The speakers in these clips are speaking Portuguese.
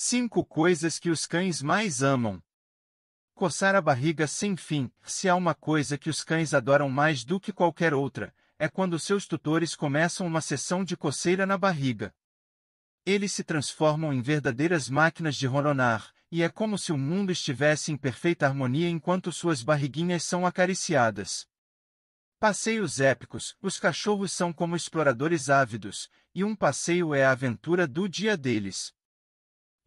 Cinco coisas que os cães mais amam. Coçar a barriga sem fim. Se há uma coisa que os cães adoram mais do que qualquer outra, é quando seus tutores começam uma sessão de coceira na barriga. Eles se transformam em verdadeiras máquinas de ronronar, e é como se o mundo estivesse em perfeita harmonia enquanto suas barriguinhas são acariciadas. Passeios épicos. Os cachorros são como exploradores ávidos, e um passeio é a aventura do dia deles.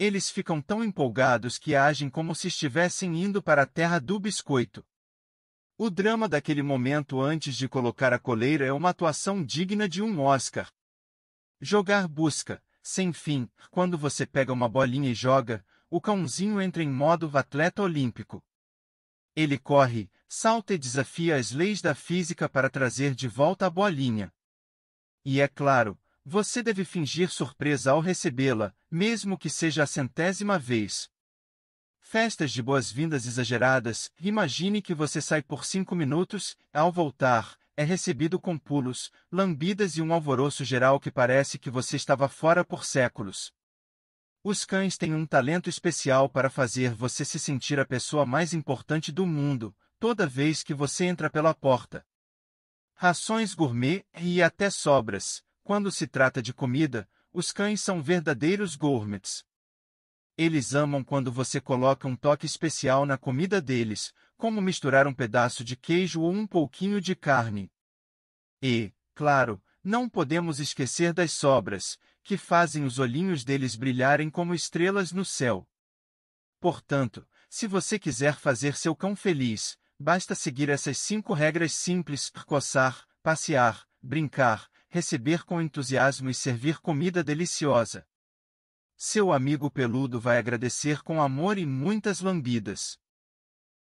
Eles ficam tão empolgados que agem como se estivessem indo para a terra do biscoito. O drama daquele momento antes de colocar a coleira é uma atuação digna de um Oscar. Jogar busca, sem fim, quando você pega uma bolinha e joga, o cãozinho entra em modo atleta olímpico. Ele corre, salta e desafia as leis da física para trazer de volta a bolinha. E é claro, você deve fingir surpresa ao recebê-la, mesmo que seja a centésima vez. Festas de boas-vindas exageradas. Imagine que você sai por cinco minutos, ao voltar, é recebido com pulos, lambidas e um alvoroço geral que parece que você estava fora por séculos. Os cães têm um talento especial para fazer você se sentir a pessoa mais importante do mundo, toda vez que você entra pela porta. Rações gourmet e até sobras quando se trata de comida, os cães são verdadeiros gourmets. Eles amam quando você coloca um toque especial na comida deles, como misturar um pedaço de queijo ou um pouquinho de carne. E, claro, não podemos esquecer das sobras, que fazem os olhinhos deles brilharem como estrelas no céu. Portanto, se você quiser fazer seu cão feliz, basta seguir essas cinco regras simples: coçar, passear, brincar, receber com entusiasmo e servir comida deliciosa. Seu amigo peludo vai agradecer com amor e muitas lambidas.